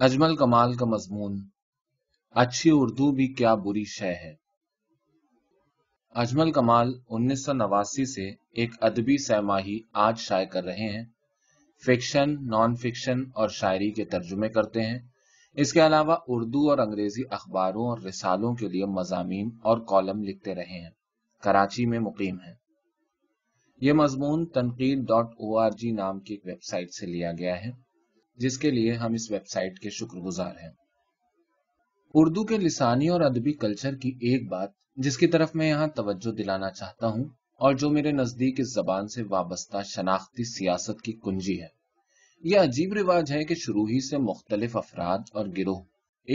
اجمل کمال کا مضمون اچھی اردو بھی کیا بری شے ہے اجمل کمال انیس سو نواسی سے ایک ادبی سہ ماہی آج شائع کر رہے ہیں فکشن نان فکشن اور شاعری کے ترجمے کرتے ہیں اس کے علاوہ اردو اور انگریزی اخباروں اور رسالوں کے لیے مضامین اور کالم لکھتے رہے ہیں کراچی میں مقیم ہیں یہ مضمون تنقید ڈاٹ او آر جی نام کی ایک ویب سائٹ سے لیا گیا ہے جس کے لیے ہم اس ویب سائٹ کے شکر گزار ہیں اردو کے لسانی اور ادبی کلچر کی ایک بات جس کی طرف میں یہاں توجہ دلانا چاہتا ہوں اور جو میرے نزدیک اس زبان سے وابستہ شناختی سیاست کی کنجی ہے یہ عجیب رواج ہے کہ شروع ہی سے مختلف افراد اور گروہ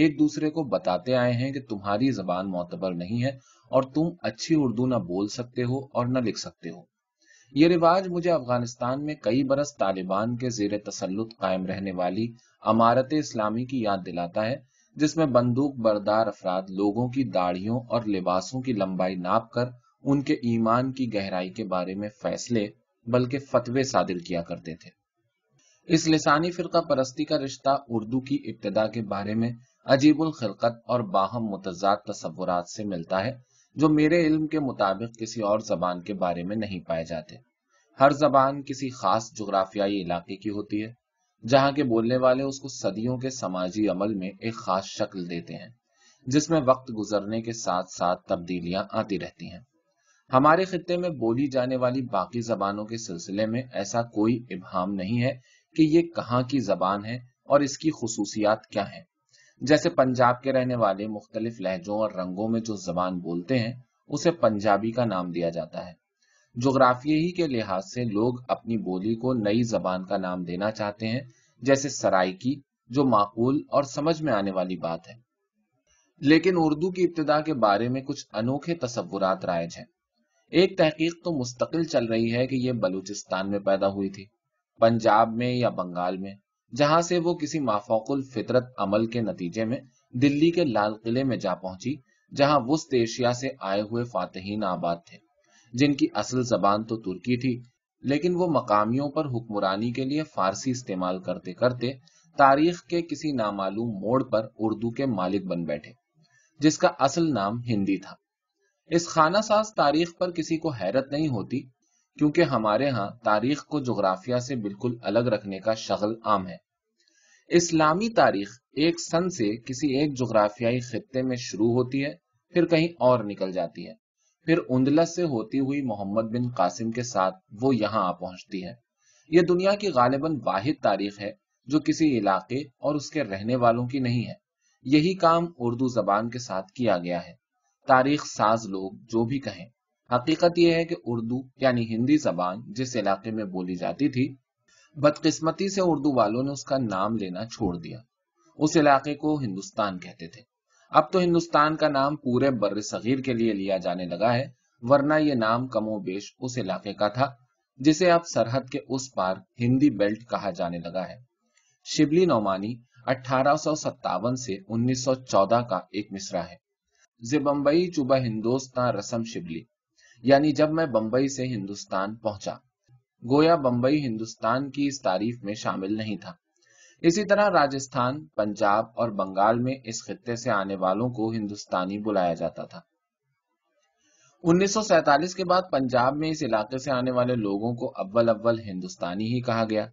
ایک دوسرے کو بتاتے آئے ہیں کہ تمہاری زبان معتبر نہیں ہے اور تم اچھی اردو نہ بول سکتے ہو اور نہ لکھ سکتے ہو یہ رواج مجھے افغانستان میں کئی برس طالبان کے زیر تسلط قائم رہنے والی امارت اسلامی کی یاد دلاتا ہے جس میں بندوق بردار افراد لوگوں کی داڑھیوں اور لباسوں کی لمبائی ناپ کر ان کے ایمان کی گہرائی کے بارے میں فیصلے بلکہ فتوے صادر کیا کرتے تھے اس لسانی فرقہ پرستی کا رشتہ اردو کی ابتدا کے بارے میں عجیب الخلقت اور باہم متضاد تصورات سے ملتا ہے جو میرے علم کے مطابق کسی اور زبان کے بارے میں نہیں پائے جاتے ہر زبان کسی خاص جغرافیائی علاقے کی ہوتی ہے جہاں کے بولنے والے اس کو صدیوں کے سماجی عمل میں ایک خاص شکل دیتے ہیں جس میں وقت گزرنے کے ساتھ ساتھ تبدیلیاں آتی رہتی ہیں ہمارے خطے میں بولی جانے والی باقی زبانوں کے سلسلے میں ایسا کوئی ابہام نہیں ہے کہ یہ کہاں کی زبان ہے اور اس کی خصوصیات کیا ہیں جیسے پنجاب کے رہنے والے مختلف لہجوں اور رنگوں میں جو زبان بولتے ہیں اسے پنجابی کا نام دیا جاتا ہے جغرافیے ہی کے لحاظ سے لوگ اپنی بولی کو نئی زبان کا نام دینا چاہتے ہیں جیسے سرائکی جو معقول اور سمجھ میں آنے والی بات ہے لیکن اردو کی ابتدا کے بارے میں کچھ انوکھے تصورات رائج ہیں ایک تحقیق تو مستقل چل رہی ہے کہ یہ بلوچستان میں پیدا ہوئی تھی پنجاب میں یا بنگال میں جہاں سے وہ کسی مافوق الفطرت عمل کے نتیجے میں دلی کے لال قلعے میں جا پہنچی جہاں سے آئے ہوئے فاتحین آباد تھے جن کی اصل زبان تو ترکی تھی لیکن وہ مقامیوں پر حکمرانی کے لیے فارسی استعمال کرتے کرتے تاریخ کے کسی نامعلوم موڑ پر اردو کے مالک بن بیٹھے جس کا اصل نام ہندی تھا اس خانہ ساز تاریخ پر کسی کو حیرت نہیں ہوتی کیونکہ ہمارے ہاں تاریخ کو جغرافیہ سے بالکل الگ رکھنے کا شغل عام ہے اسلامی تاریخ ایک سن سے کسی ایک جغرافیائی خطے میں شروع ہوتی ہے پھر کہیں اور نکل جاتی ہے پھر اندلس سے ہوتی ہوئی محمد بن قاسم کے ساتھ وہ یہاں آ پہنچتی ہے یہ دنیا کی غالباً واحد تاریخ ہے جو کسی علاقے اور اس کے رہنے والوں کی نہیں ہے یہی کام اردو زبان کے ساتھ کیا گیا ہے تاریخ ساز لوگ جو بھی کہیں حقیقت یہ ہے کہ اردو یعنی ہندی زبان جس علاقے میں بولی جاتی تھی بدقسمتی سے اردو والوں نے اس کا نام لینا چھوڑ دیا اس علاقے کو ہندوستان کہتے تھے اب تو ہندوستان کا نام پورے بر صغیر کے لیے لیا جانے لگا ہے ورنہ یہ نام کم و بیش اس علاقے کا تھا جسے اب سرحد کے اس پار ہندی بیلٹ کہا جانے لگا ہے شبلی نعمانی اٹھارہ سو ستاون سے انیس سو چودہ کا ایک مصرا ہے زبمبئی چوبہ ہندوستان رسم شبلی یعنی جب میں بمبئی سے ہندوستان پہنچا گویا بمبئی ہندوستان کی اس تعریف میں شامل نہیں تھا اسی طرح راجستھان پنجاب اور بنگال میں اس خطے سے آنے والوں کو ہندوستانی بلایا جاتا تھا انیس سو سینتالیس کے بعد پنجاب میں اس علاقے سے آنے والے لوگوں کو اول اول ہندوستانی ہی کہا گیا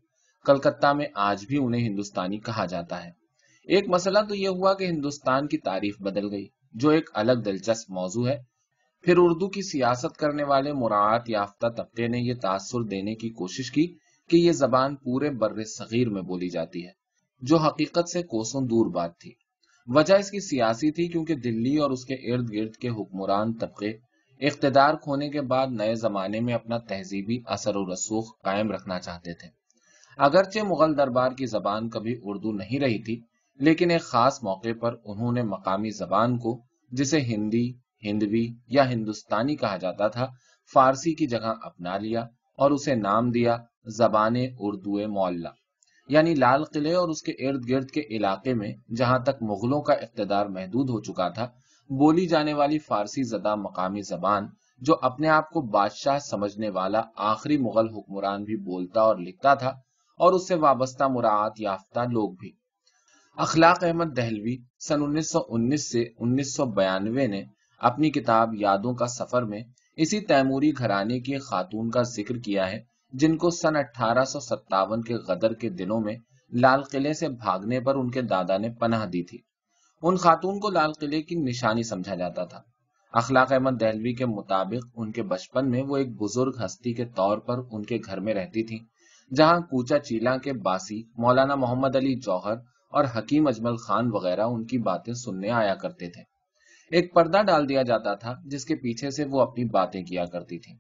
کلکتہ میں آج بھی انہیں ہندوستانی کہا جاتا ہے ایک مسئلہ تو یہ ہوا کہ ہندوستان کی تعریف بدل گئی جو ایک الگ دلچسپ موضوع ہے پھر اردو کی سیاست کرنے والے مراعات یافتہ طبقے نے یہ تاثر دینے کی کوشش کی کہ یہ زبان پورے بر صغیر میں بولی جاتی ہے جو حقیقت سے کوسوں دور بات تھی وجہ اس کی سیاسی تھی کیونکہ دلی اور اس کے ارد گرد کے حکمران طبقے اقتدار کھونے کے بعد نئے زمانے میں اپنا تہذیبی اثر و رسوخ قائم رکھنا چاہتے تھے اگرچہ مغل دربار کی زبان کبھی اردو نہیں رہی تھی لیکن ایک خاص موقع پر انہوں نے مقامی زبان کو جسے ہندی ہندوی یا ہندوستانی کہا جاتا تھا فارسی کی جگہ اپنا لیا اور اسے نام دیا زبان اردو معلّہ یعنی لال قلعے اور اس کے ارد گرد کے علاقے میں جہاں تک مغلوں کا اقتدار محدود ہو چکا تھا بولی جانے والی فارسی زدہ مقامی زبان جو اپنے آپ کو بادشاہ سمجھنے والا آخری مغل حکمران بھی بولتا اور لکھتا تھا اور اس سے وابستہ مراعات یافتہ لوگ بھی اخلاق احمد دہلوی سن انیس سو انیس سے انیس سو نے اپنی کتاب یادوں کا سفر میں اسی تیموری گھرانے کی خاتون کا ذکر کیا ہے جن کو سن اٹھارہ سو ستاون کے غدر کے دنوں میں لال قلعے سے بھاگنے پر ان کے دادا نے پناہ دی تھی ان خاتون کو لال قلعے کی نشانی سمجھا جاتا تھا اخلاق احمد دہلوی کے مطابق ان کے بچپن میں وہ ایک بزرگ ہستی کے طور پر ان کے گھر میں رہتی تھی جہاں کوچا چیلا کے باسی مولانا محمد علی جوہر اور حکیم اجمل خان وغیرہ ان کی باتیں سننے آیا کرتے تھے ایک پردہ ڈال دیا جاتا تھا جس کے پیچھے سے وہ اپنی باتیں کیا کرتی تھی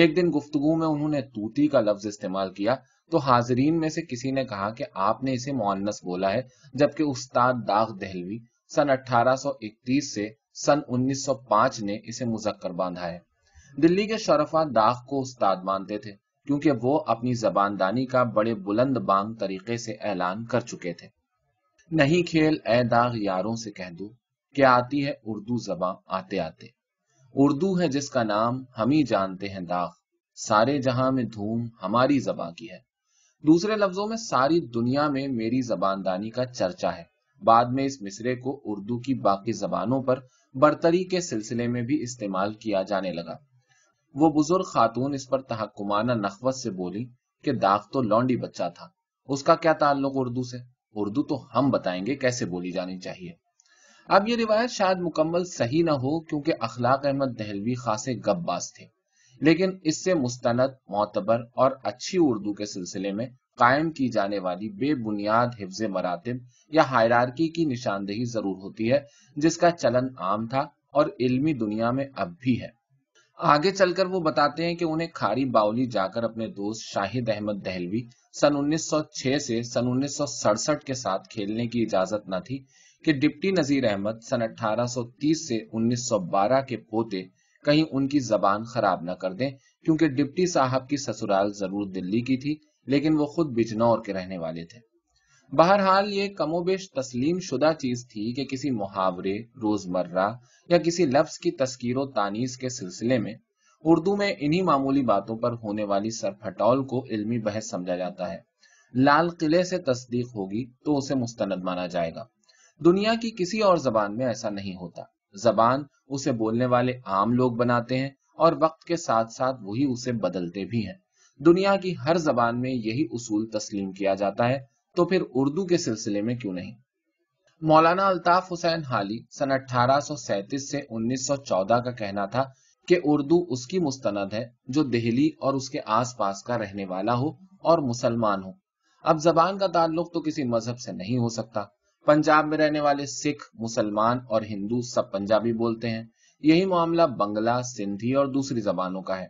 ایک دن گفتگو میں انہوں نے توتی کا لفظ استعمال کیا تو حاضرین میں سے کسی نے کہا کہ آپ نے اسے معنس بولا ہے جبکہ استاد داغ دہلوی سن اٹھارہ سو اکتیس سے سن انیس سو پانچ نے اسے مذکر باندھا ہے دلی کے شرفا داغ کو استاد مانتے تھے کیونکہ وہ اپنی زباندانی کا بڑے بلند بانگ طریقے سے اعلان کر چکے تھے نہیں کھیل اے داغ یاروں سے کہہ دوں کیا آتی ہے اردو زباں آتے آتے اردو ہے جس کا نام ہم ہی جانتے ہیں داغ سارے جہاں میں دھوم ہماری زباں کی ہے دوسرے لفظوں میں ساری دنیا میں میری زبان دانی کا چرچا ہے بعد میں اس مصرے کو اردو کی باقی زبانوں پر برتری کے سلسلے میں بھی استعمال کیا جانے لگا وہ بزرگ خاتون اس پر تحکمانہ نخوت سے بولی کہ داغ تو لونڈی بچہ تھا اس کا کیا تعلق اردو سے اردو تو ہم بتائیں گے کیسے بولی جانی چاہیے اب یہ روایت شاید مکمل صحیح نہ ہو کیونکہ اخلاق احمد دہلوی خاصے باز تھے لیکن اس سے مستند معتبر اور اچھی اردو کے سلسلے میں قائم کی جانے والی بے بنیاد حفظ مراتب یا ہائرارکی کی نشاندہی ضرور ہوتی ہے جس کا چلن عام تھا اور علمی دنیا میں اب بھی ہے آگے چل کر وہ بتاتے ہیں کہ انہیں کھاری باؤلی جا کر اپنے دوست شاہد احمد دہلوی سن انیس سو چھ سے سن انیس سو سڑسٹھ کے ساتھ کھیلنے کی اجازت نہ تھی کہ ڈپٹی نظیر احمد سن اٹھارہ سو تیس سے انیس سو بارہ کے پوتے کہیں ان کی زبان خراب نہ کر دیں کیونکہ ڈپٹی صاحب کی سسرال ضرور دلی کی تھی لیکن وہ خود بجنور کے رہنے والے تھے بہرحال یہ کم و بیش تسلیم شدہ چیز تھی کہ کسی محاورے روزمرہ یا کسی لفظ کی تسکیر و تانیس کے سلسلے میں اردو میں انہی معمولی باتوں پر ہونے والی سرپھٹول کو علمی بحث سمجھا جاتا ہے لال قلعے سے تصدیق ہوگی تو اسے مستند مانا جائے گا دنیا کی کسی اور زبان میں ایسا نہیں ہوتا زبان اسے بولنے والے عام لوگ بناتے ہیں اور وقت کے ساتھ ساتھ وہی اسے بدلتے بھی ہیں دنیا کی ہر زبان میں یہی اصول تسلیم کیا جاتا ہے تو پھر اردو کے سلسلے میں کیوں نہیں مولانا الطاف حسین حالی سن اٹھارہ سو سینتیس سے انیس سو چودہ کا کہنا تھا کہ اردو اس کی مستند ہے جو دہلی اور اس کے آس پاس کا رہنے والا ہو اور مسلمان ہو اب زبان کا تعلق تو کسی مذہب سے نہیں ہو سکتا پنجاب میں رہنے والے سکھ مسلمان اور ہندو سب پنجابی بولتے ہیں یہی معاملہ بنگلہ سندھی اور دوسری زبانوں کا ہے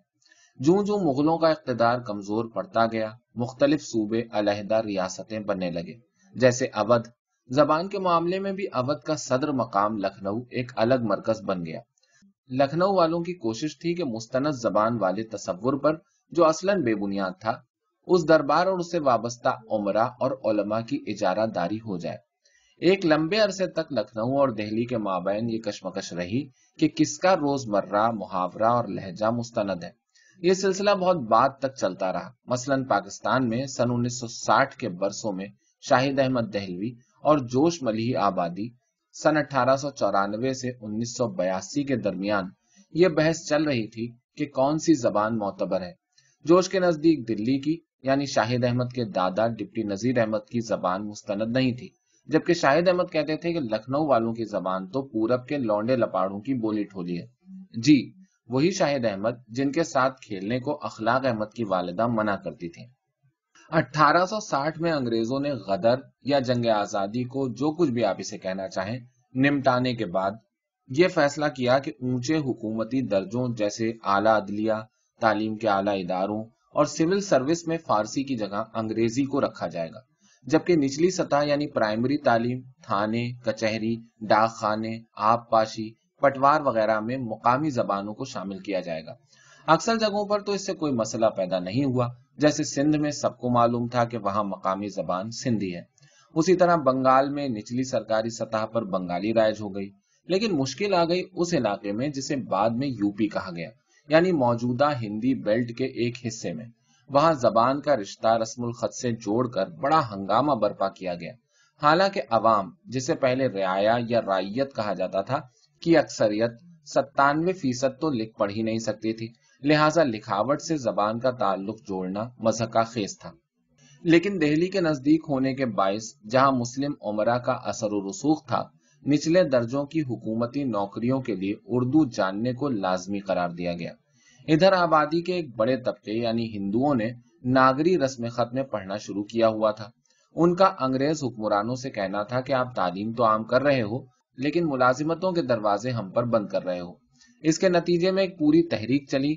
جوں جوں مغلوں کا اقتدار کمزور پڑتا گیا مختلف صوبے علیحدہ ریاستیں بننے لگے جیسے اودھ زبان کے معاملے میں بھی اودھ کا صدر مقام لکھنؤ ایک الگ مرکز بن گیا لکھنؤ والوں کی کوشش تھی کہ مستند زبان والے تصور پر جو اصلا بے بنیاد تھا اس دربار اور اسے وابستہ عمرہ اور علماء کی اجارہ داری ہو جائے ایک لمبے عرصے تک لکھنؤ اور دہلی کے مابین یہ کشمکش رہی کہ کس کا روز مرہ محاورہ اور لہجہ مستند ہے یہ سلسلہ بہت بعد تک چلتا رہا مثلا پاکستان میں سن انیس سو ساٹھ کے برسوں میں شاہد احمد دہلوی اور جوش ملی آبادی سن اٹھارہ سو چورانوے سے انیس سو بیاسی کے درمیان یہ بحث چل رہی تھی کہ کون سی زبان معتبر ہے جوش کے نزدیک دلی کی یعنی شاہد احمد کے دادا ڈپٹی نذیر احمد کی زبان مستند نہیں تھی جبکہ شاہد احمد کہتے تھے کہ لکھنؤ والوں کی زبان تو پورب کے لونڈے لپاڑوں کی بولی ٹھولی ہے جی وہی شاہد احمد جن کے ساتھ کھیلنے کو اخلاق احمد کی والدہ منع کرتی تھی اٹھارہ سو ساٹھ میں انگریزوں نے غدر یا جنگ آزادی کو جو کچھ بھی آپ اسے کہنا چاہیں نمٹانے کے بعد یہ فیصلہ کیا کہ اونچے حکومتی درجوں جیسے اعلیٰ عدلیہ تعلیم کے اعلی اداروں اور سول سروس میں فارسی کی جگہ انگریزی کو رکھا جائے گا جبکہ نچلی سطح یعنی پرائمری تعلیم تھانے کچہری ڈاک خانے آب پاشی پٹوار وغیرہ میں مقامی زبانوں کو شامل کیا جائے گا اکثر جگہوں پر تو اس سے کوئی مسئلہ پیدا نہیں ہوا جیسے سندھ میں سب کو معلوم تھا کہ وہاں مقامی زبان سندھی ہے اسی طرح بنگال میں نچلی سرکاری سطح پر بنگالی رائج ہو گئی لیکن مشکل آ گئی اس علاقے میں جسے بعد میں یو پی کہا گیا یعنی موجودہ ہندی بیلٹ کے ایک حصے میں وہاں زبان کا رشتہ رسم الخط سے جوڑ کر بڑا ہنگامہ برپا کیا گیا حالانکہ عوام جسے پہلے رعایا یا رائیت کہا جاتا تھا کہ اکثریت ستانوے فیصد تو لکھ پڑھ ہی نہیں سکتی تھی لہٰذا لکھاوٹ سے زبان کا تعلق جوڑنا مذہب کا خیز تھا لیکن دہلی کے نزدیک ہونے کے باعث جہاں مسلم عمرہ کا اثر و رسوخ تھا نچلے درجوں کی حکومتی نوکریوں کے لیے اردو جاننے کو لازمی قرار دیا گیا ادھر آبادی کے ایک بڑے طبقے یعنی ہندوؤں نے ناگری رسم خط میں پڑھنا شروع کیا ہوا تھا ان کا انگریز حکمرانوں سے کہنا تھا کہ آپ تعلیم تو عام کر رہے ہو لیکن ملازمتوں کے دروازے ہم پر بند کر رہے ہو اس کے نتیجے میں ایک پوری تحریک چلی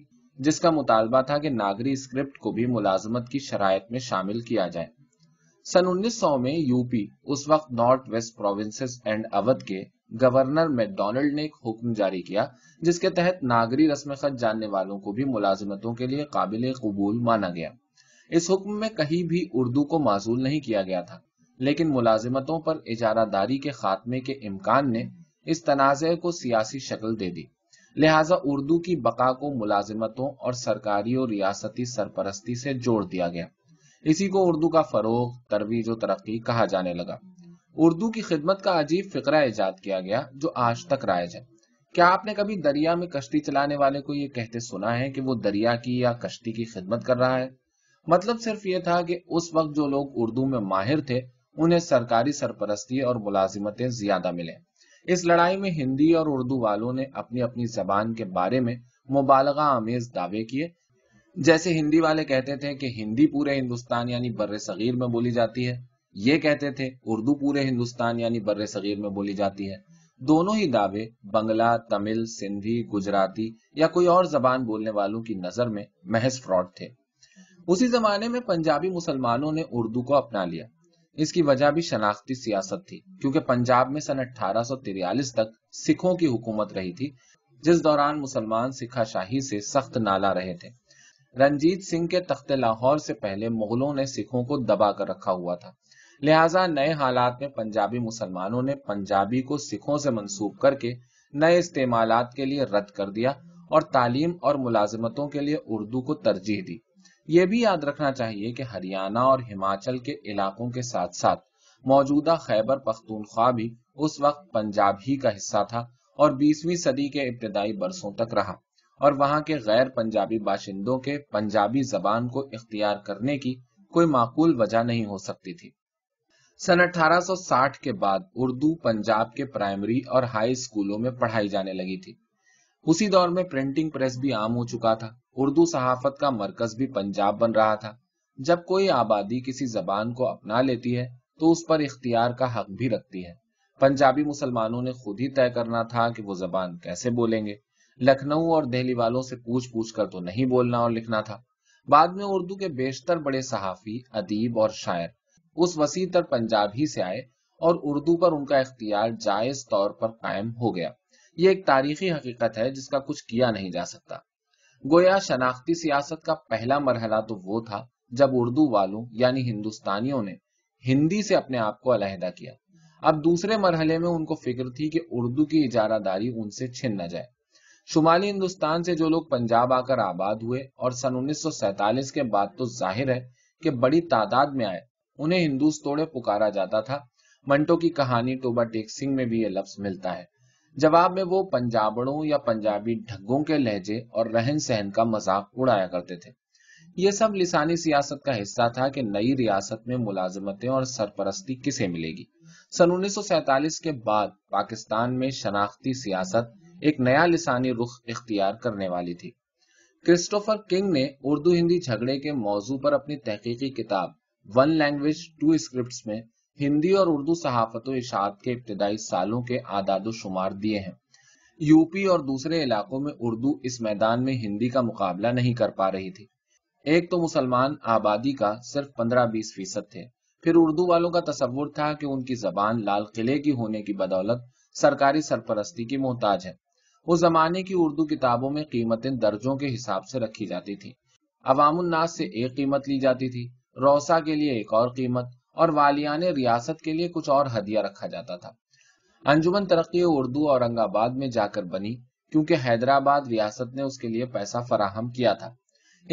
جس کا مطالبہ تھا کہ ناگری اسکرپٹ کو بھی ملازمت کی شرائط میں شامل کیا جائے سن انیس سو میں یو پی اس وقت North West Provinces and Oudh کے گورنر میک ڈونلڈ نے ایک حکم جاری کیا جس کے تحت ناگری رسم خط جاننے والوں کو بھی ملازمتوں کے لیے قابل قبول مانا گیا اس حکم میں کہیں بھی اردو کو معزول نہیں کیا گیا تھا لیکن ملازمتوں پر اجارہ داری کے خاتمے کے امکان نے اس تنازع کو سیاسی شکل دے دی لہٰذا اردو کی بقا کو ملازمتوں اور سرکاری اور ریاستی سرپرستی سے جوڑ دیا گیا اسی کو اردو کا فروغ ترویج و ترقی کہا جانے لگا اردو کی خدمت کا عجیب فقرہ ایجاد کیا گیا جو آج تک رائج ہے کیا آپ نے کبھی دریا میں کشتی چلانے والے کو یہ کہتے سنا ہے کہ وہ دریا کی یا کشتی کی خدمت کر رہا ہے مطلب صرف یہ تھا کہ اس وقت جو لوگ اردو میں ماہر تھے انہیں سرکاری سرپرستی اور ملازمتیں زیادہ ملے اس لڑائی میں ہندی اور اردو والوں نے اپنی اپنی زبان کے بارے میں مبالغہ آمیز دعوے کیے جیسے ہندی والے کہتے تھے کہ ہندی پورے ہندوستان یعنی بر صغیر میں بولی جاتی ہے یہ کہتے تھے اردو پورے ہندوستان یعنی بر صغیر میں بولی جاتی ہے دونوں ہی دعوے بنگلہ تمل سندھی گجراتی یا کوئی اور زبان بولنے والوں کی نظر میں محض فراڈ تھے اسی زمانے میں پنجابی مسلمانوں نے اردو کو اپنا لیا اس کی وجہ بھی شناختی سیاست تھی کیونکہ پنجاب میں سن اٹھارہ سو تریالیس تک سکھوں کی حکومت رہی تھی جس دوران مسلمان سکھا شاہی سے سخت نالا رہے تھے رنجیت سنگھ کے تخت لاہور سے پہلے مغلوں نے سکھوں کو دبا کر رکھا ہوا تھا لہٰذا نئے حالات میں پنجابی مسلمانوں نے پنجابی کو سکھوں سے منسوب کر کے نئے استعمالات کے لیے رد کر دیا اور تعلیم اور ملازمتوں کے لیے اردو کو ترجیح دی یہ بھی یاد رکھنا چاہیے کہ ہریانہ اور ہماچل کے علاقوں کے ساتھ ساتھ موجودہ خیبر پختونخوا بھی اس وقت پنجاب ہی کا حصہ تھا اور بیسویں صدی کے ابتدائی برسوں تک رہا اور وہاں کے غیر پنجابی باشندوں کے پنجابی زبان کو اختیار کرنے کی کوئی معقول وجہ نہیں ہو سکتی تھی سن اٹھارہ سو ساٹھ کے بعد اردو پنجاب کے پرائمری اور ہائی اسکولوں میں پڑھائی جانے لگی تھی اسی دور میں پرنٹنگ پریس بھی عام ہو چکا تھا اردو صحافت کا مرکز بھی پنجاب بن رہا تھا جب کوئی آبادی کسی زبان کو اپنا لیتی ہے تو اس پر اختیار کا حق بھی رکھتی ہے پنجابی مسلمانوں نے خود ہی طے کرنا تھا کہ وہ زبان کیسے بولیں گے لکھنؤ اور دہلی والوں سے پوچھ پوچھ کر تو نہیں بولنا اور لکھنا تھا بعد میں اردو کے بیشتر بڑے صحافی ادیب اور شاعر اس وسیع تر پنجاب ہی سے آئے اور اردو پر ان کا اختیار جائز طور پر قائم ہو گیا یہ ایک تاریخی حقیقت ہے جس کا کچھ کیا نہیں جا سکتا گویا شناختی سیاست کا پہلا مرحلہ تو وہ تھا جب اردو والوں یعنی ہندوستانیوں نے ہندی سے اپنے آپ کو علیحدہ کیا اب دوسرے مرحلے میں ان کو فکر تھی کہ اردو کی اجارہ داری ان سے چھن نہ جائے شمالی ہندوستان سے جو لوگ پنجاب آ کر آباد ہوئے اور سن انیس سو سینتالیس کے بعد تو ظاہر ہے کہ بڑی تعداد میں آئے انہیں ہندوس توڑے پکارا جاتا تھا منٹو کی کہانی ٹوبا ٹیک سنگھ میں بھی یہ لفظ ملتا ہے جواب میں وہ پنجابڑوں یا پنجابی ڈھگوں کے لہجے اور رہن سہن کا مذاق اڑایا کرتے تھے یہ سب لسانی سیاست کا حصہ تھا کہ نئی ریاست میں ملازمتیں اور سرپرستی کسے ملے گی سن انیس سو سینتالیس کے بعد پاکستان میں شناختی سیاست ایک نیا لسانی رخ اختیار کرنے والی تھی کرسٹوفر کنگ نے اردو ہندی جھگڑے کے موضوع پر اپنی تحقیقی کتاب ون لینگویج ٹو اسکرپٹس میں ہندی اور اردو صحافت و اشاعت کے ابتدائی سالوں کے اعداد و شمار دیے ہیں یو پی اور دوسرے علاقوں میں اردو اس میدان میں ہندی کا مقابلہ نہیں کر پا رہی تھی ایک تو مسلمان آبادی کا صرف پندرہ بیس فیصد تھے پھر اردو والوں کا تصور تھا کہ ان کی زبان لال قلعے کی ہونے کی بدولت سرکاری سرپرستی کی محتاج ہے اس زمانے کی اردو کتابوں میں قیمتیں درجوں کے حساب سے رکھی جاتی تھی عوام الناس سے ایک قیمت لی جاتی تھی روسا کے لیے ایک اور قیمت اور والیان ریاست کے لیے کچھ اور ہدیہ رکھا جاتا تھا انجمن ترقی اردو اورنگ آباد میں جا کر بنی کیونکہ حیدرآباد ریاست نے اس کے لیے پیسہ فراہم کیا تھا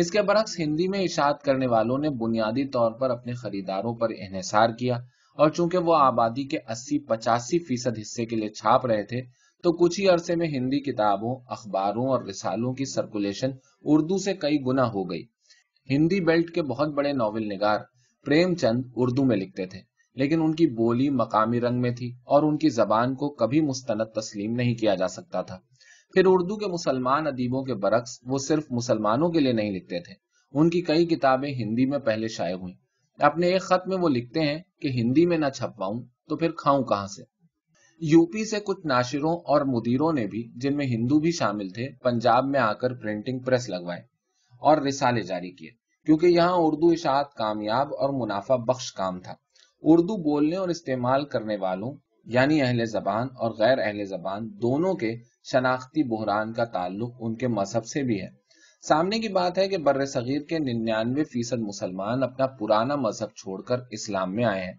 اس کے برعکس ہندی میں اشاعت کرنے والوں نے بنیادی طور پر اپنے خریداروں پر انحصار کیا اور چونکہ وہ آبادی کے اسی پچاسی فیصد حصے کے لیے چھاپ رہے تھے تو کچھ ہی عرصے میں ہندی کتابوں اخباروں اور رسالوں کی سرکولیشن اردو سے کئی گنا ہو گئی ہندی بیلٹ کے بہت بڑے ناول نگار پریم چند اردو میں لکھتے تھے لیکن ان کی بولی مقامی رنگ میں تھی اور ان کی زبان کو کبھی مستند تسلیم نہیں کیا جا سکتا تھا پھر اردو کے مسلمان ادیبوں کے برعکس وہ صرف مسلمانوں کے لیے نہیں لکھتے تھے ان کی کئی کتابیں ہندی میں پہلے شائع ہوئیں اپنے ایک خط میں وہ لکھتے ہیں کہ ہندی میں نہ چھپواؤں تو پھر کھاؤں کہاں سے یو پی سے کچھ ناشروں اور مدیروں نے بھی جن میں ہندو بھی شامل تھے پنجاب میں آ کر پرنٹنگ پریس لگوائے اور رسالے جاری کیے کیونکہ یہاں اردو اشاعت کامیاب اور منافع بخش کام تھا اردو بولنے اور استعمال کرنے والوں یعنی اہل زبان اور غیر اہل زبان دونوں کے شناختی بحران کا تعلق ان کے مذہب سے بھی ہے سامنے کی بات ہے کہ بر صغیر کے ننانوے فیصد مسلمان اپنا پرانا مذہب چھوڑ کر اسلام میں آئے ہیں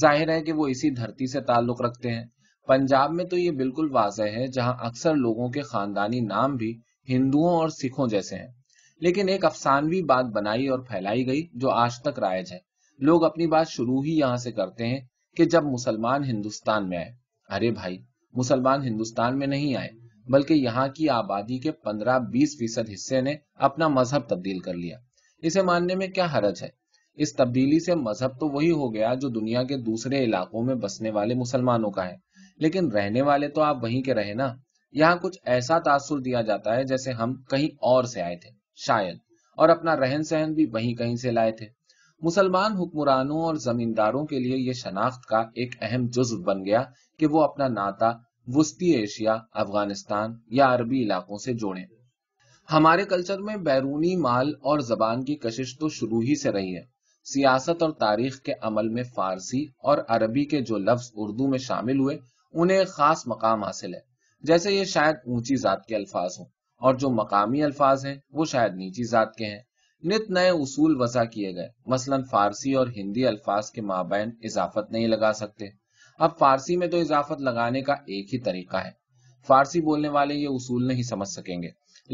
ظاہر ہے کہ وہ اسی دھرتی سے تعلق رکھتے ہیں پنجاب میں تو یہ بالکل واضح ہے جہاں اکثر لوگوں کے خاندانی نام بھی ہندوؤں اور سکھوں جیسے ہیں لیکن ایک افسانوی بات بنائی اور پھیلائی گئی جو آج تک رائج ہے لوگ اپنی بات شروع ہی یہاں سے کرتے ہیں کہ جب مسلمان ہندوستان میں آئے ارے بھائی مسلمان ہندوستان میں نہیں آئے بلکہ یہاں کی آبادی کے پندرہ بیس فیصد حصے نے اپنا مذہب تبدیل کر لیا اسے ماننے میں کیا حرج ہے اس تبدیلی سے مذہب تو وہی ہو گیا جو دنیا کے دوسرے علاقوں میں بسنے والے مسلمانوں کا ہے لیکن رہنے والے تو آپ وہیں کے رہے نا یہاں کچھ ایسا تاثر دیا جاتا ہے جیسے ہم کہیں اور سے آئے تھے شاید اور اپنا رہن سہن بھی وہیں کہیں سے لائے تھے مسلمان حکمرانوں اور زمینداروں کے لیے یہ شناخت کا ایک اہم جزو بن گیا کہ وہ اپنا ناتا وسطی ایشیا افغانستان یا عربی علاقوں سے جوڑیں ہمارے کلچر میں بیرونی مال اور زبان کی کشش تو شروع ہی سے رہی ہے سیاست اور تاریخ کے عمل میں فارسی اور عربی کے جو لفظ اردو میں شامل ہوئے انہیں ایک خاص مقام حاصل ہے جیسے یہ شاید اونچی ذات کے الفاظ ہوں اور جو مقامی الفاظ ہیں وہ شاید نیچی ذات کے ہیں نت نئے اصول وضع کیے گئے مثلا فارسی اور ہندی الفاظ کے مابین اضافت نہیں لگا سکتے اب فارسی میں تو اضافت لگانے کا ایک ہی طریقہ ہے فارسی بولنے والے یہ اصول نہیں سمجھ سکیں گے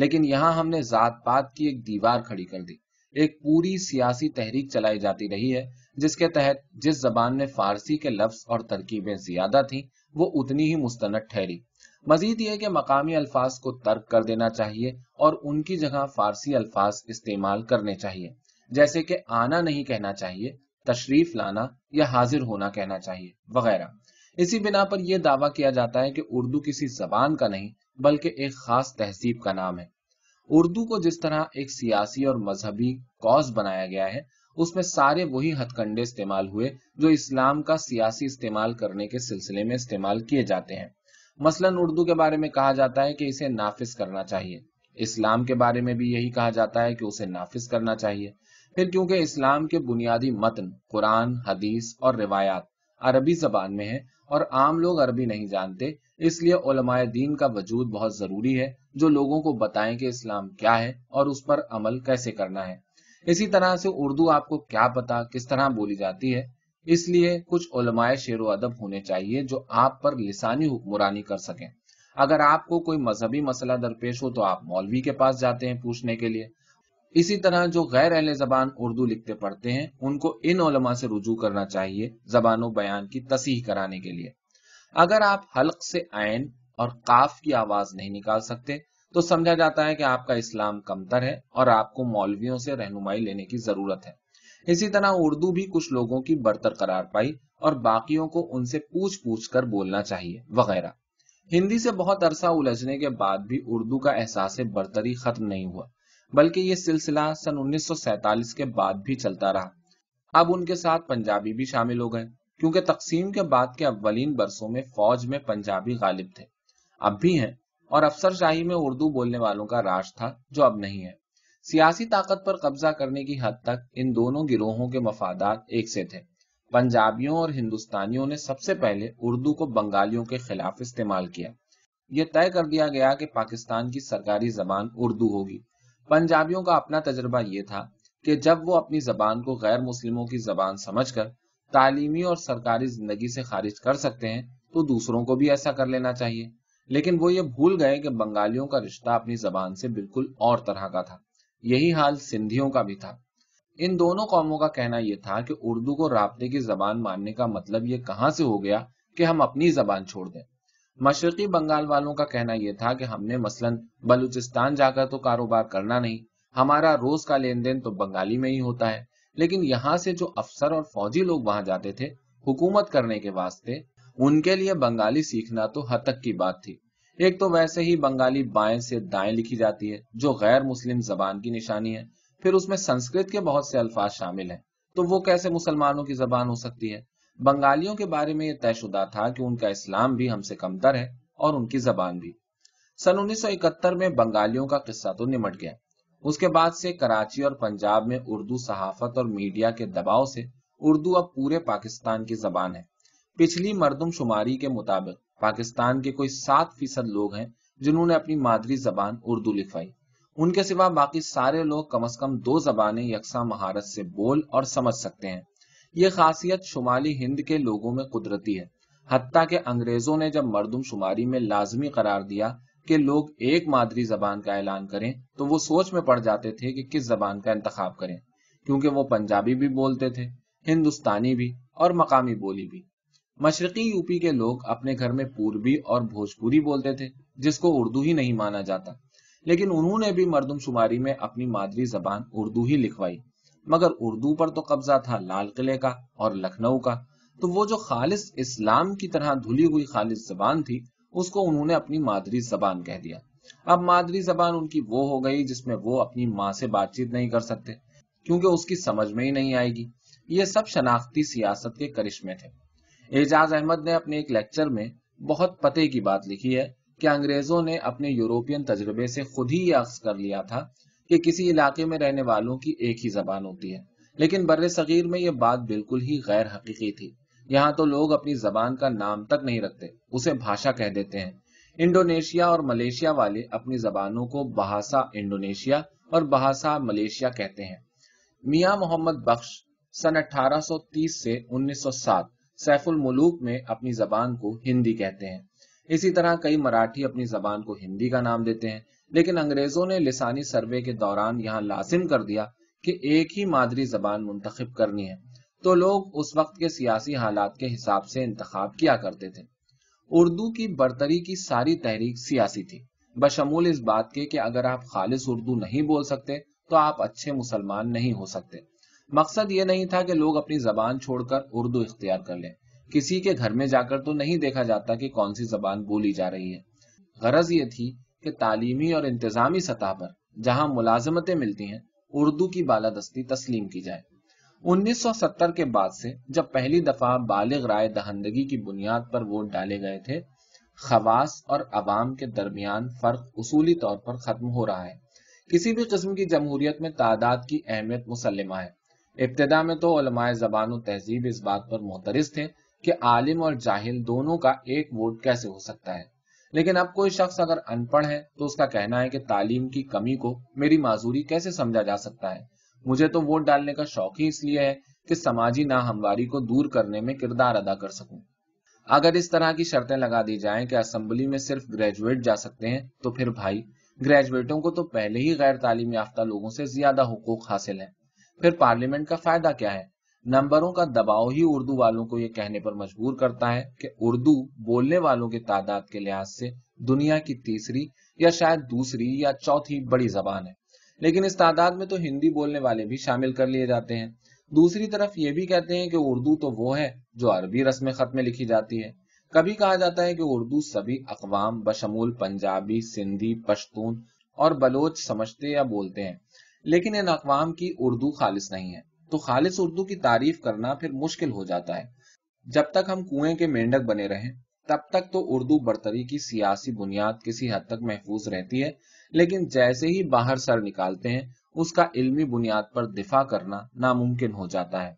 لیکن یہاں ہم نے ذات پات کی ایک دیوار کھڑی کر دی ایک پوری سیاسی تحریک چلائی جاتی رہی ہے جس کے تحت جس زبان میں فارسی کے لفظ اور ترکیبیں زیادہ تھیں وہ اتنی ہی مستند ٹھہری مزید یہ کہ مقامی الفاظ کو ترک کر دینا چاہیے اور ان کی جگہ فارسی الفاظ استعمال کرنے چاہیے جیسے کہ آنا نہیں کہنا چاہیے تشریف لانا یا حاضر ہونا کہنا چاہیے وغیرہ اسی بنا پر یہ دعویٰ کیا جاتا ہے کہ اردو کسی زبان کا نہیں بلکہ ایک خاص تہذیب کا نام ہے اردو کو جس طرح ایک سیاسی اور مذہبی کوز بنایا گیا ہے اس میں سارے وہی ہتھ کنڈے استعمال ہوئے جو اسلام کا سیاسی استعمال کرنے کے سلسلے میں استعمال کیے جاتے ہیں مثلا اردو کے بارے میں کہا جاتا ہے کہ اسے نافذ کرنا چاہیے اسلام کے بارے میں بھی یہی کہا جاتا ہے کہ اسے نافذ کرنا چاہیے پھر کیونکہ اسلام کے بنیادی متن قرآن حدیث اور روایات عربی زبان میں ہے اور عام لوگ عربی نہیں جانتے اس لیے علماء دین کا وجود بہت ضروری ہے جو لوگوں کو بتائیں کہ اسلام کیا ہے اور اس پر عمل کیسے کرنا ہے اسی طرح سے اردو آپ کو کیا پتا کس طرح بولی جاتی ہے اس لیے کچھ علماء شیر و ادب ہونے چاہیے جو آپ پر لسانی حکمرانی کر سکیں اگر آپ کو کوئی مذہبی مسئلہ درپیش ہو تو آپ مولوی کے پاس جاتے ہیں پوچھنے کے لیے اسی طرح جو غیر اہل زبان اردو لکھتے پڑھتے ہیں ان کو ان علماء سے رجوع کرنا چاہیے زبان و بیان کی تصحیح کرانے کے لیے اگر آپ حلق سے عین اور قاف کی آواز نہیں نکال سکتے تو سمجھا جاتا ہے کہ آپ کا اسلام کمتر ہے اور آپ کو مولویوں سے رہنمائی لینے کی ضرورت ہے اسی طرح اردو بھی کچھ لوگوں کی برتر قرار پائی اور باقیوں کو ان سے پوچھ پوچھ کر بولنا چاہیے وغیرہ ہندی سے بہت عرصہ الجھنے کے بعد بھی اردو کا احساس برتری ختم نہیں ہوا بلکہ یہ سلسلہ سن انیس سو سینتالیس کے بعد بھی چلتا رہا اب ان کے ساتھ پنجابی بھی شامل ہو گئے کیونکہ تقسیم کے بعد کے اولین برسوں میں فوج میں پنجابی غالب تھے اب بھی ہیں اور افسر شاہی میں اردو بولنے والوں کا راج تھا جو اب نہیں ہے سیاسی طاقت پر قبضہ کرنے کی حد تک ان دونوں گروہوں کے مفادات ایک سے تھے پنجابیوں اور ہندوستانیوں نے سب سے پہلے اردو کو بنگالیوں کے خلاف استعمال کیا یہ طے کر دیا گیا کہ پاکستان کی سرکاری زبان اردو ہوگی پنجابیوں کا اپنا تجربہ یہ تھا کہ جب وہ اپنی زبان کو غیر مسلموں کی زبان سمجھ کر تعلیمی اور سرکاری زندگی سے خارج کر سکتے ہیں تو دوسروں کو بھی ایسا کر لینا چاہیے لیکن وہ یہ بھول گئے کہ بنگالیوں کا رشتہ اپنی زبان سے بالکل اور طرح کا تھا یہی حال سندھیوں کا بھی تھا ان دونوں قوموں کا کہنا یہ تھا کہ اردو کو رابطے کی زبان ماننے کا مطلب یہ کہاں سے ہو گیا کہ ہم اپنی زبان چھوڑ دیں مشرقی بنگال والوں کا کہنا یہ تھا کہ ہم نے مثلا بلوچستان جا کر تو کاروبار کرنا نہیں ہمارا روز کا لین دین تو بنگالی میں ہی ہوتا ہے لیکن یہاں سے جو افسر اور فوجی لوگ وہاں جاتے تھے حکومت کرنے کے واسطے ان کے لیے بنگالی سیکھنا تو حتک کی بات تھی ایک تو ویسے ہی بنگالی بائیں سے دائیں لکھی جاتی ہے جو غیر مسلم زبان کی نشانی ہے پھر اس میں سنسکرت کے بہت سے الفاظ شامل ہیں تو وہ کیسے مسلمانوں کی زبان ہو سکتی ہے بنگالیوں کے بارے میں یہ طے شدہ تھا کہ ان کا اسلام بھی ہم سے کم تر ہے اور ان کی زبان بھی سن انیس سو اکہتر میں بنگالیوں کا قصہ تو نمٹ گیا اس کے بعد سے کراچی اور پنجاب میں اردو صحافت اور میڈیا کے دباؤ سے اردو اب پورے پاکستان کی زبان ہے پچھلی مردم شماری کے مطابق پاکستان کے کوئی سات فیصد لوگ ہیں جنہوں نے اپنی مادری زبان اردو لکھوائی ان کے سوا باقی سارے لوگ کم از کم دو زبانیں یکساں مہارت سے بول اور سمجھ سکتے ہیں یہ خاصیت شمالی ہند کے لوگوں میں قدرتی ہے حتیٰ کہ انگریزوں نے جب مردم شماری میں لازمی قرار دیا کہ لوگ ایک مادری زبان کا اعلان کریں تو وہ سوچ میں پڑ جاتے تھے کہ کس زبان کا انتخاب کریں کیونکہ وہ پنجابی بھی بولتے تھے ہندوستانی بھی اور مقامی بولی بھی مشرقی یو پی کے لوگ اپنے گھر میں پوربی اور بھوجپوری بولتے تھے جس کو اردو ہی نہیں مانا جاتا لیکن انہوں نے بھی مردم شماری میں اپنی مادری زبان اردو ہی لکھوائی مگر اردو پر تو قبضہ تھا لال قلعے کا اور لکھنؤ کا تو وہ جو خالص اسلام کی طرح دھلی ہوئی خالص زبان تھی اس کو انہوں نے اپنی مادری زبان کہہ دیا اب مادری زبان ان کی وہ ہو گئی جس میں وہ اپنی ماں سے بات چیت نہیں کر سکتے کیونکہ اس کی سمجھ میں ہی نہیں آئے گی یہ سب شناختی سیاست کے کرشمے تھے اعجاز احمد نے اپنے ایک لیکچر میں بہت پتے کی بات لکھی ہے کہ انگریزوں نے اپنے یوروپین تجربے سے خود ہی عکس کر لیا تھا کہ کسی علاقے میں رہنے والوں کی ایک ہی زبان ہوتی ہے لیکن بر صغیر میں یہ بات بالکل ہی غیر حقیقی تھی یہاں تو لوگ اپنی زبان کا نام تک نہیں رکھتے اسے بھاشا کہہ دیتے ہیں انڈونیشیا اور ملیشیا والے اپنی زبانوں کو بہاسا انڈونیشیا اور بہاسا ملیشیا کہتے ہیں میاں محمد بخش سن اٹھارہ سو تیس سے انیس سو سات سیف الملوک میں اپنی زبان کو ہندی کہتے ہیں اسی طرح کئی مراٹھی اپنی زبان کو ہندی کا نام دیتے ہیں لیکن انگریزوں نے لسانی سروے کے دوران یہاں لازم کر دیا کہ ایک ہی مادری زبان منتخب کرنی ہے تو لوگ اس وقت کے سیاسی حالات کے حساب سے انتخاب کیا کرتے تھے اردو کی برتری کی ساری تحریک سیاسی تھی بشمول اس بات کے کہ اگر آپ خالص اردو نہیں بول سکتے تو آپ اچھے مسلمان نہیں ہو سکتے مقصد یہ نہیں تھا کہ لوگ اپنی زبان چھوڑ کر اردو اختیار کر لیں کسی کے گھر میں جا کر تو نہیں دیکھا جاتا کہ کون سی زبان بولی جا رہی ہے غرض یہ تھی کہ تعلیمی اور انتظامی سطح پر جہاں ملازمتیں ملتی ہیں اردو کی بالادستی تسلیم کی جائے انیس سو ستر کے بعد سے جب پہلی دفعہ بالغ رائے دہندگی کی بنیاد پر ووٹ ڈالے گئے تھے خواص اور عوام کے درمیان فرق اصولی طور پر ختم ہو رہا ہے کسی بھی قسم کی جمہوریت میں تعداد کی اہمیت مسلمہ ہے ابتدا میں تو علماء زبان و تہذیب اس بات پر محترض تھے کہ عالم اور جاہل دونوں کا ایک ووٹ کیسے ہو سکتا ہے لیکن اب کوئی شخص اگر ان پڑھ ہے تو اس کا کہنا ہے کہ تعلیم کی کمی کو میری معذوری کیسے سمجھا جا سکتا ہے مجھے تو ووٹ ڈالنے کا شوق ہی اس لیے ہے کہ سماجی نا ہمواری کو دور کرنے میں کردار ادا کر سکوں اگر اس طرح کی شرطیں لگا دی جائیں کہ اسمبلی میں صرف گریجویٹ جا سکتے ہیں تو پھر بھائی گریجویٹوں کو تو پہلے ہی غیر تعلیم یافتہ لوگوں سے زیادہ حقوق حاصل ہیں پھر پارلیمنٹ کا فائدہ کیا ہے نمبروں کا دباؤ ہی اردو والوں کو یہ کہنے پر مجبور کرتا ہے کہ اردو بولنے والوں کے تعداد کے لحاظ سے دنیا کی تیسری یا شاید دوسری یا چوتھی بڑی زبان ہے لیکن اس تعداد میں تو ہندی بولنے والے بھی شامل کر لیے جاتے ہیں دوسری طرف یہ بھی کہتے ہیں کہ اردو تو وہ ہے جو عربی رسم خط میں لکھی جاتی ہے کبھی کہا جاتا ہے کہ اردو سبھی اقوام بشمول پنجابی سندھی پشتون اور بلوچ سمجھتے یا بولتے ہیں لیکن ان اقوام کی اردو خالص نہیں ہے تو خالص اردو کی تعریف کرنا پھر مشکل ہو جاتا ہے جب تک ہم کنویں کے مینڈک بنے رہیں تب تک تو اردو برتری کی سیاسی بنیاد کسی حد تک محفوظ رہتی ہے لیکن جیسے ہی باہر سر نکالتے ہیں اس کا علمی بنیاد پر دفاع کرنا ناممکن ہو جاتا ہے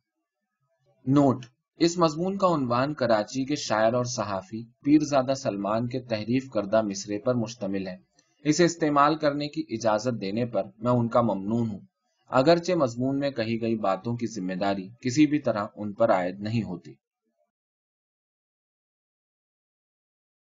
نوٹ اس مضمون کا عنوان کراچی کے شاعر اور صحافی پیرزادہ سلمان کے تحریف کردہ مصرے پر مشتمل ہے اسے استعمال کرنے کی اجازت دینے پر میں ان کا ممنون ہوں اگرچہ مضمون میں کہی گئی باتوں کی ذمہ داری کسی بھی طرح ان پر عائد نہیں ہوتی